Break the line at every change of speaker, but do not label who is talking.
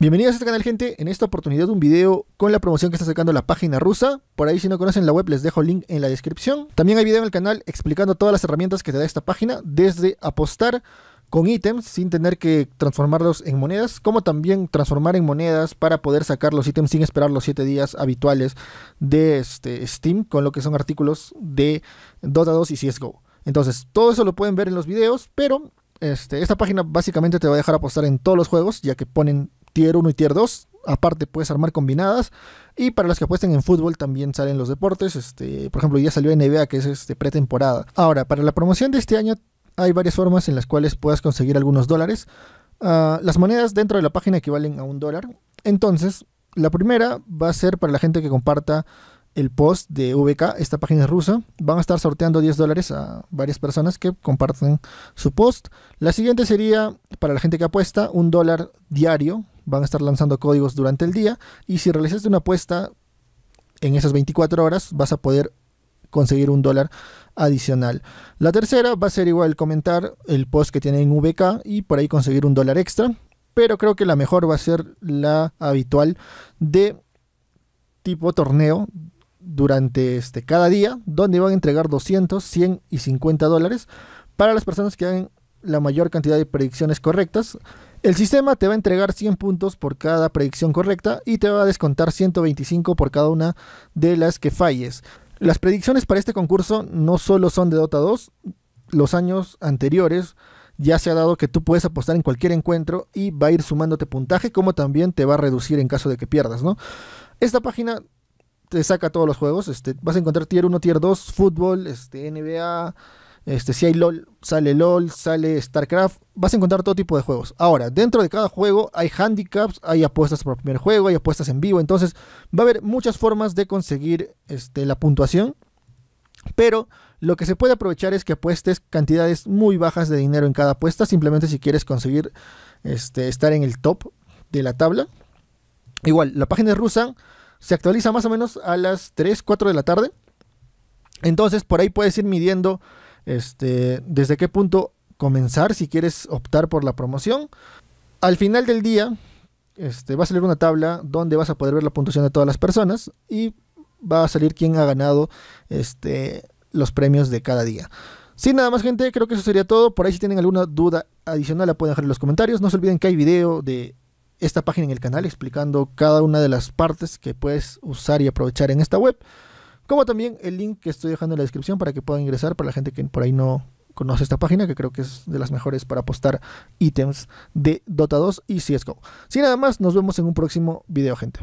Bienvenidos a este canal gente, en esta oportunidad un video con la promoción que está sacando la página rusa, por ahí si no conocen la web les dejo el link en la descripción. También hay video en el canal explicando todas las herramientas que te da esta página, desde apostar con ítems sin tener que transformarlos en monedas, como también transformar en monedas para poder sacar los ítems sin esperar los 7 días habituales de este Steam, con lo que son artículos de Dota 2 y CSGO. Entonces, todo eso lo pueden ver en los videos, pero este, esta página básicamente te va a dejar apostar en todos los juegos, ya que ponen tier 1 y tier 2. Aparte puedes armar combinadas. Y para los que apuesten en fútbol también salen los deportes. Este, por ejemplo, ya salió NBA, que es de este, pretemporada. Ahora, para la promoción de este año hay varias formas en las cuales puedas conseguir algunos dólares. Ah, las monedas dentro de la página equivalen a un dólar. Entonces, la primera va a ser para la gente que comparta el post de VK, esta página es rusa. Van a estar sorteando 10 dólares a varias personas que comparten su post. La siguiente sería para la gente que apuesta, un dólar diario van a estar lanzando códigos durante el día y si realizaste una apuesta en esas 24 horas vas a poder conseguir un dólar adicional. La tercera va a ser igual comentar el post que tiene en VK y por ahí conseguir un dólar extra, pero creo que la mejor va a ser la habitual de tipo torneo durante este cada día donde van a entregar 200, 100 y 50 dólares para las personas que hagan la mayor cantidad de predicciones correctas. El sistema te va a entregar 100 puntos por cada predicción correcta y te va a descontar 125 por cada una de las que falles. Las predicciones para este concurso no solo son de Dota 2, los años anteriores ya se ha dado que tú puedes apostar en cualquier encuentro y va a ir sumándote puntaje, como también te va a reducir en caso de que pierdas, ¿no? Esta página te saca todos los juegos, este, vas a encontrar tier 1, tier 2, fútbol, este, NBA, este, si hay LOL, sale LOL, sale StarCraft, vas a encontrar todo tipo de juegos. Ahora, dentro de cada juego hay handicaps, hay apuestas por primer juego, hay apuestas en vivo, entonces va a haber muchas formas de conseguir este, la puntuación, pero lo que se puede aprovechar es que apuestes cantidades muy bajas de dinero en cada apuesta, simplemente si quieres conseguir este, estar en el top de la tabla. Igual, la página rusa se actualiza más o menos a las 3, 4 de la tarde. Entonces, por ahí puedes ir midiendo este, desde qué punto comenzar si quieres optar por la promoción. Al final del día, este, va a salir una tabla donde vas a poder ver la puntuación de todas las personas y va a salir quién ha ganado este, los premios de cada día. Sin nada más, gente, creo que eso sería todo. Por ahí, si tienen alguna duda adicional, la pueden dejar en los comentarios. No se olviden que hay video de esta página en el canal explicando cada una de las partes que puedes usar y aprovechar en esta web. Como también el link que estoy dejando en la descripción para que puedan ingresar para la gente que por ahí no conoce esta página, que creo que es de las mejores para apostar ítems de Dota 2 y CSGO. Sin nada más, nos vemos en un próximo video, gente.